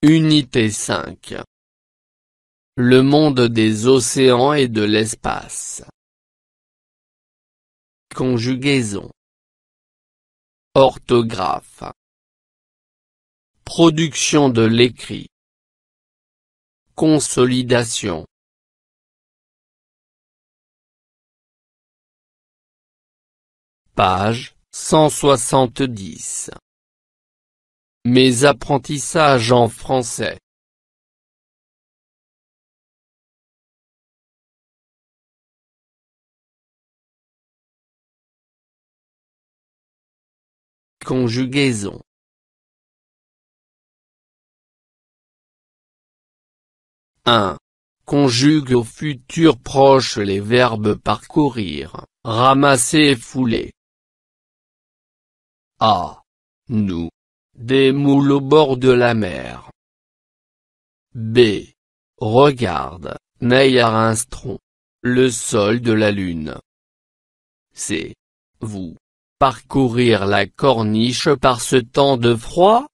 Unité 5 Le monde des océans et de l'espace conjugaison Orthographe Production de l'écrit Consolidation Page 170 Mes apprentissages en français conjugaison 1. Conjugue au futur proche les verbes parcourir, ramasser et fouler. A. Nous. Des moules au bord de la mer. B. Regarde, Neyarinstron. Le sol de la lune. C. Vous parcourir la corniche par ce temps de froid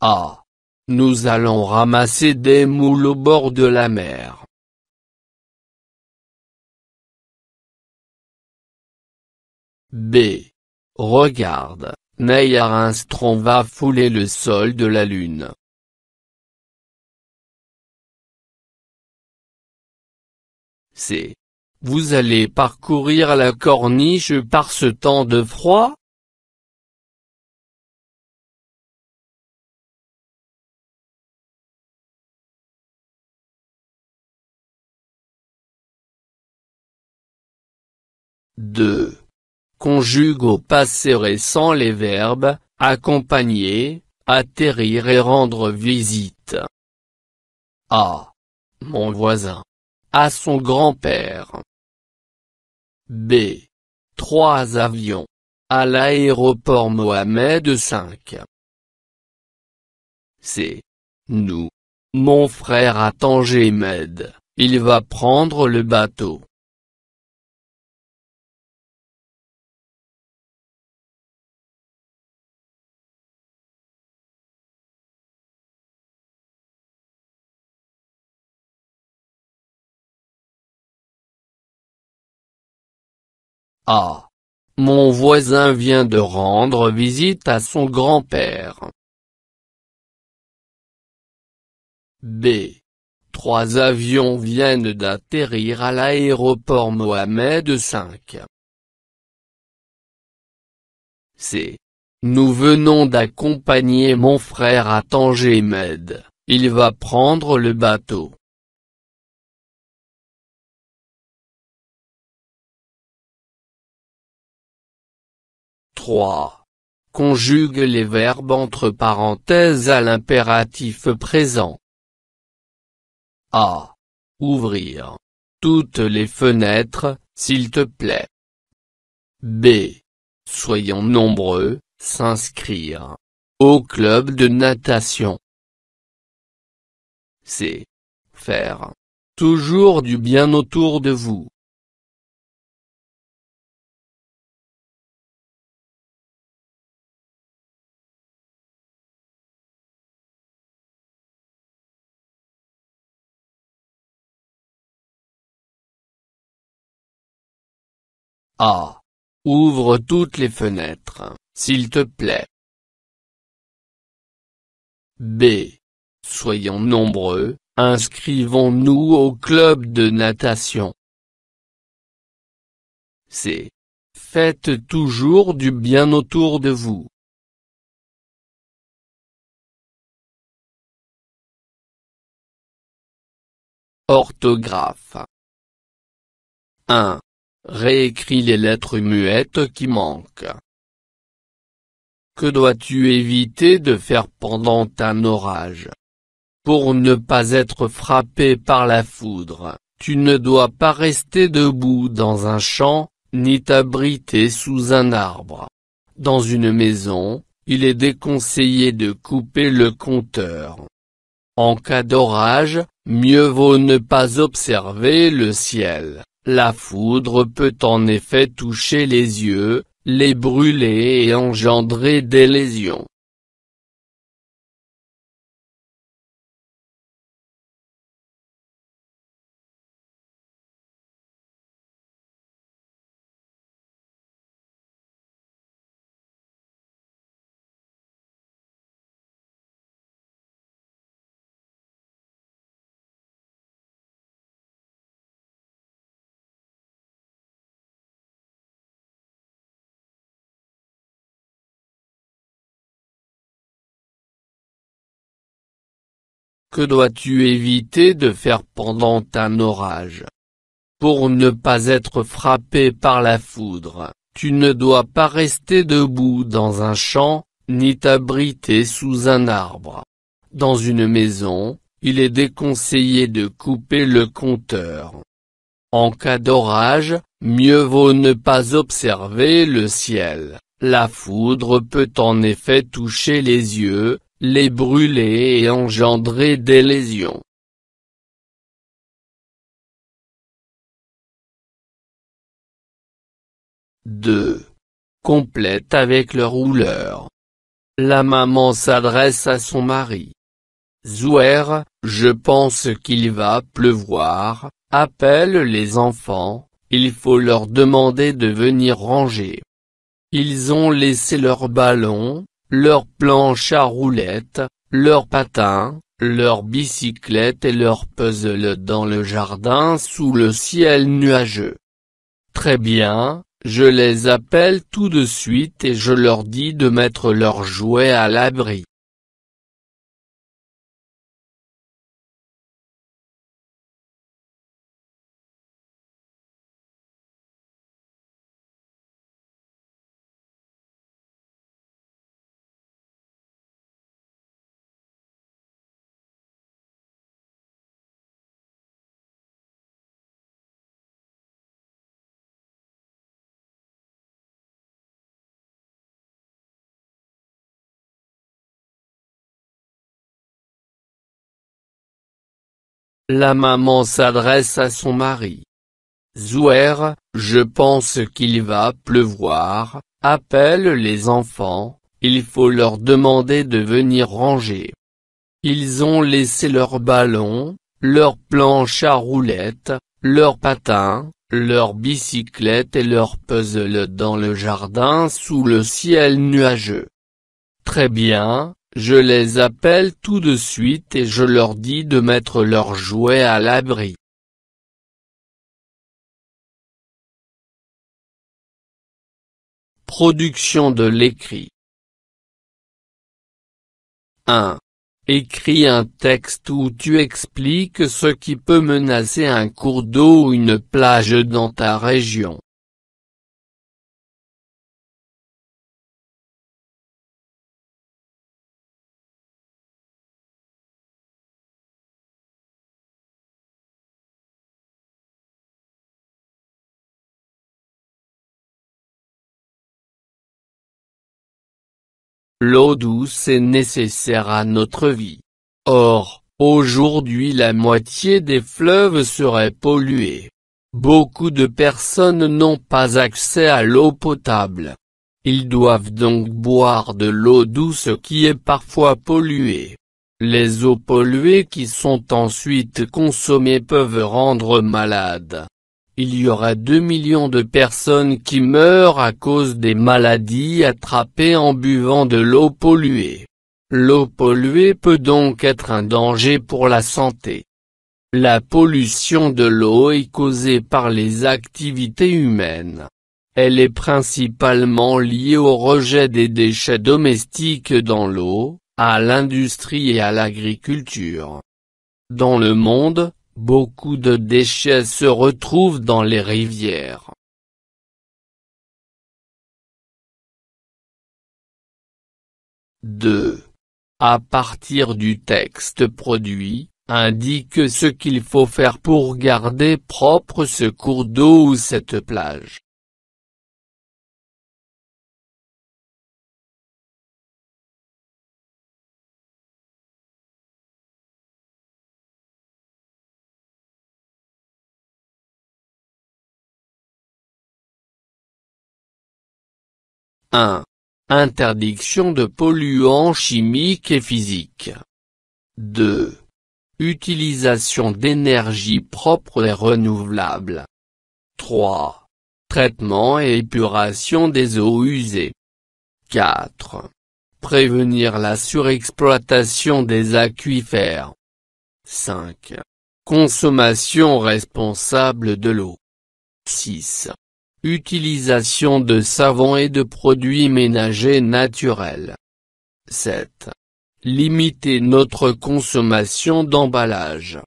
Ah Nous allons ramasser des moules au bord de la mer. B. Regarde, Neyarstron va fouler le sol de la Lune. C. Vous allez parcourir la corniche par ce temps de froid conjugue au passé récent les verbes « accompagner »,« atterrir » et « rendre visite ». A. Mon voisin. À son grand-père. B. Trois avions. À l'aéroport Mohamed V. C. Nous. Mon frère attend Gémed, il va prendre le bateau. A. Ah, mon voisin vient de rendre visite à son grand-père. B. Trois avions viennent d'atterrir à l'aéroport Mohamed V. C. Nous venons d'accompagner mon frère à Tangemed, il va prendre le bateau. 3. Conjugue les verbes entre parenthèses à l'impératif présent. A. Ouvrir. Toutes les fenêtres, s'il te plaît. B. Soyons nombreux, s'inscrire. Au club de natation. C. Faire. Toujours du bien autour de vous. A. Ah, ouvre toutes les fenêtres, s'il te plaît. B. Soyons nombreux, inscrivons-nous au club de natation. C. Faites toujours du bien autour de vous. Orthographe 1 réécris les lettres muettes qui manquent. Que dois-tu éviter de faire pendant un orage Pour ne pas être frappé par la foudre, tu ne dois pas rester debout dans un champ, ni t'abriter sous un arbre. Dans une maison, il est déconseillé de couper le compteur. En cas d'orage, mieux vaut ne pas observer le ciel. La foudre peut en effet toucher les yeux, les brûler et engendrer des lésions. Que dois-tu éviter de faire pendant un orage Pour ne pas être frappé par la foudre, tu ne dois pas rester debout dans un champ, ni t'abriter sous un arbre. Dans une maison, il est déconseillé de couper le compteur. En cas d'orage, mieux vaut ne pas observer le ciel. La foudre peut en effet toucher les yeux, les brûler et engendrer des lésions. 2. Complète avec le rouleur. La maman s'adresse à son mari. Zouer, je pense qu'il va pleuvoir, appelle les enfants, il faut leur demander de venir ranger. Ils ont laissé leur ballon, leur planches à roulettes, leurs patins, leurs bicyclettes et leurs puzzles dans le jardin sous le ciel nuageux. Très bien, je les appelle tout de suite et je leur dis de mettre leurs jouets à l'abri. La maman s'adresse à son mari. Zouer, je pense qu'il va pleuvoir, appelle les enfants, il faut leur demander de venir ranger. Ils ont laissé leurs ballons, leurs planches à roulettes, leurs patins, leurs bicyclettes et leurs puzzles dans le jardin sous le ciel nuageux. Très bien, je les appelle tout de suite et je leur dis de mettre leurs jouets à l'abri. Production de l'écrit 1. Écris un texte où tu expliques ce qui peut menacer un cours d'eau ou une plage dans ta région. L'eau douce est nécessaire à notre vie. Or, aujourd'hui la moitié des fleuves seraient polluée. Beaucoup de personnes n'ont pas accès à l'eau potable. Ils doivent donc boire de l'eau douce qui est parfois polluée. Les eaux polluées qui sont ensuite consommées peuvent rendre malades il y aura 2 millions de personnes qui meurent à cause des maladies attrapées en buvant de l'eau polluée. L'eau polluée peut donc être un danger pour la santé. La pollution de l'eau est causée par les activités humaines. Elle est principalement liée au rejet des déchets domestiques dans l'eau, à l'industrie et à l'agriculture. Dans le monde, Beaucoup de déchets se retrouvent dans les rivières. 2. À partir du texte produit, indique ce qu'il faut faire pour garder propre ce cours d'eau ou cette plage. 1. Interdiction de polluants chimiques et physiques. 2. Utilisation d'énergie propre et renouvelable. 3. Traitement et épuration des eaux usées. 4. Prévenir la surexploitation des aquifères. 5. Consommation responsable de l'eau. 6. Utilisation de savon et de produits ménagers naturels. 7. Limiter notre consommation d'emballage.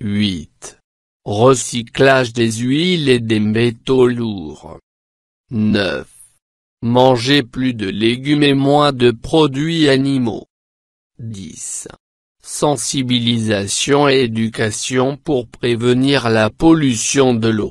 8. Recyclage des huiles et des métaux lourds. 9. Manger plus de légumes et moins de produits animaux. 10. Sensibilisation et éducation pour prévenir la pollution de l'eau.